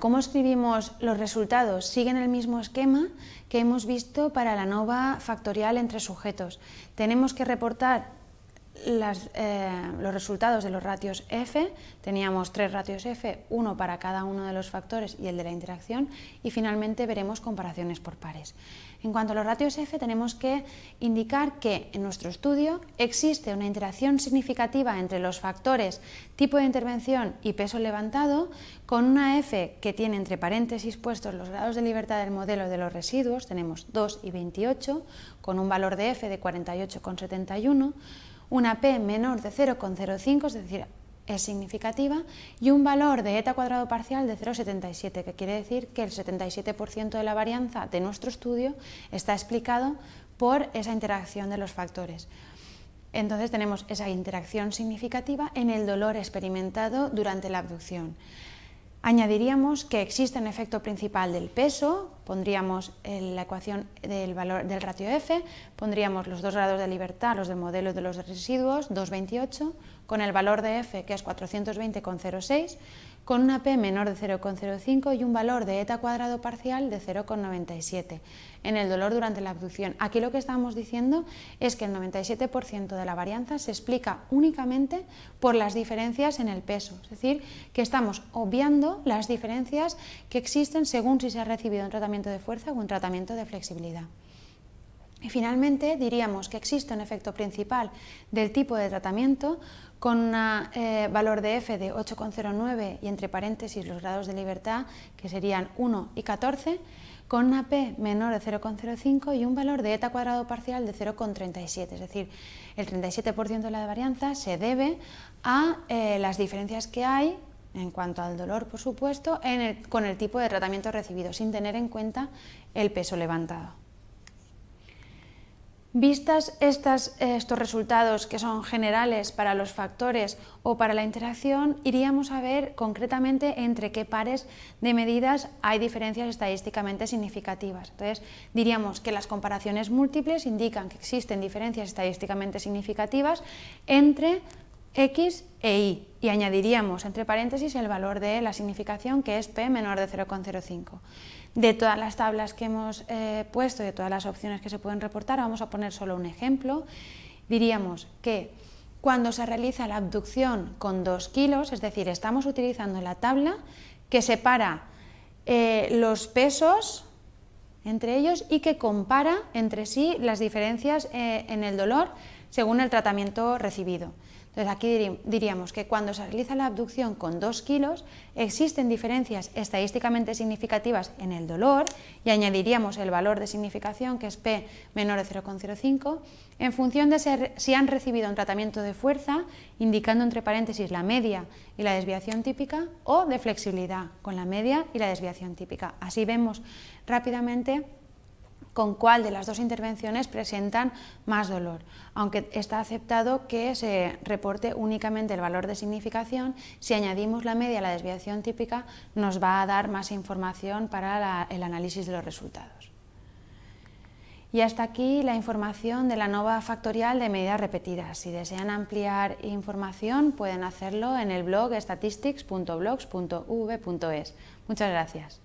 cómo escribimos los resultados siguen el mismo esquema que hemos visto para la nova factorial entre sujetos. Tenemos que reportar eh, los resultados de los ratios F, teníamos tres ratios F, uno para cada uno de los factores y el de la interacción, y finalmente veremos comparaciones por pares. En cuanto a los ratios F, tenemos que indicar que en nuestro estudio existe una interacción significativa entre los factores tipo de intervención y peso levantado, con una F que tiene entre paréntesis puestos los grados de libertad del modelo de los residuos, tenemos 2 y 28, con un valor de F de 48,71, una P menor de 0,05, es decir, es significativa, y un valor de eta cuadrado parcial de 0,77, que quiere decir que el 77% de la varianza de nuestro estudio está explicado por esa interacción de los factores. Entonces tenemos esa interacción significativa en el dolor experimentado durante la abducción. Añadiríamos que existe un efecto principal del peso, pondríamos la ecuación del, valor, del ratio F, pondríamos los dos grados de libertad, los de modelo de los residuos, 2,28, con el valor de F que es 420,06, con una P menor de 0,05 y un valor de eta cuadrado parcial de 0,97 en el dolor durante la abducción. Aquí lo que estamos diciendo es que el 97% de la varianza se explica únicamente por las diferencias en el peso, es decir, que estamos obviando las diferencias que existen según si se ha recibido un tratamiento de fuerza o un tratamiento de flexibilidad. Y finalmente diríamos que existe un efecto principal del tipo de tratamiento con un eh, valor de f de 8,09 y entre paréntesis los grados de libertad que serían 1 y 14, con una p menor de 0,05 y un valor de eta cuadrado parcial de 0,37, es decir, el 37% de la varianza se debe a eh, las diferencias que hay en cuanto al dolor, por supuesto, con el tipo de tratamiento recibido, sin tener en cuenta el peso levantado. Vistas eh, estos resultados que son generales para los factores o para la interacción, iríamos a ver concretamente entre qué pares de medidas hay diferencias estadísticamente significativas. Entonces, diríamos que las comparaciones múltiples indican que existen diferencias estadísticamente significativas entre x e y y añadiríamos entre paréntesis el valor de la significación que es p menor de 0,05. De todas las tablas que hemos eh, puesto, de todas las opciones que se pueden reportar, vamos a poner solo un ejemplo. Diríamos que cuando se realiza la abducción con 2 kilos, es decir, estamos utilizando la tabla que separa eh, los pesos entre ellos y que compara entre sí las diferencias eh, en el dolor según el tratamiento recibido. Entonces aquí diríamos que cuando se realiza la abducción con 2 kilos existen diferencias estadísticamente significativas en el dolor y añadiríamos el valor de significación que es P menor de 0,05 en función de si han recibido un tratamiento de fuerza indicando entre paréntesis la media y la desviación típica o de flexibilidad con la media y la desviación típica. Así vemos rápidamente con cuál de las dos intervenciones presentan más dolor, aunque está aceptado que se reporte únicamente el valor de significación, si añadimos la media a la desviación típica nos va a dar más información para el análisis de los resultados. Y hasta aquí la información de la nueva factorial de medidas repetidas. Si desean ampliar información pueden hacerlo en el blog statistics.blogs.v.es. Muchas gracias.